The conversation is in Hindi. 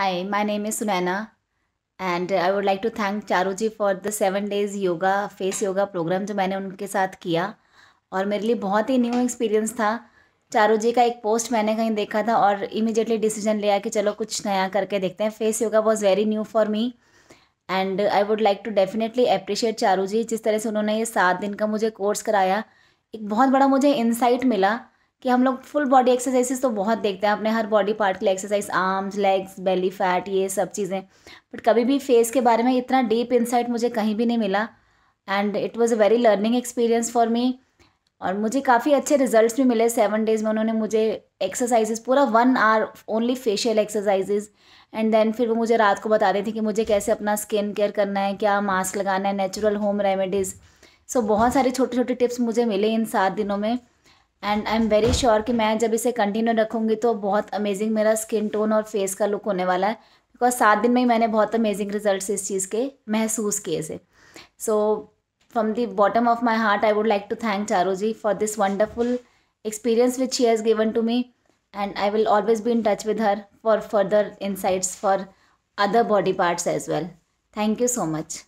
Hi, my name is Sunaina and I would like to thank Charu ji for the seven days yoga face yoga program जो मैंने उनके साथ किया और मेरे लिए बहुत ही न्यू एक्सपीरियंस था चारू जी का एक पोस्ट मैंने कहीं देखा था और इमिजिएटली डिसीजन लिया कि चलो कुछ नया करके देखते हैं face yoga was very new for me and I would like to definitely appreciate Charu ji जिस तरह से उन्होंने ये सात दिन का मुझे कोर्स कराया एक बहुत बड़ा मुझे इंसाइट मिला कि हम लोग फुल बॉडी एक्सरसाइजेस तो बहुत देखते हैं अपने हर बॉडी पार्ट के लिए exercise arms legs belly fat ये सब चीज़ें बट कभी भी फेस के बारे में इतना डीप इंसाइट मुझे कहीं भी नहीं मिला and it was a very learning experience for me और मुझे काफ़ी अच्छे रिजल्ट भी मिले सेवन डेज़ में उन्होंने मुझे एक्सरसाइजेस पूरा one hour only facial exercises and then फिर वो मुझे रात को बता रही थी कि मुझे कैसे अपना स्किन केयर करना है क्या मास्क लगाना है नेचुरल होम रेमेडीज़ सो बहुत सारे छोटे छोटे टिप्स मुझे मिले इन सात दिनों में and I am very sure कि मैं जब इसे कंटिन्यू रखूँगी तो बहुत अमेजिंग मेरा स्किन टोन और फेस का लुक होने वाला है बिकॉज सात दिन में ही मैंने बहुत अमेजिंग रिजल्ट इस चीज़ के महसूस किए से so from the bottom of my heart I would like to thank Charu ji for this wonderful experience which she has given to me and I will always be in touch with her for further insights for other body parts as well thank you so much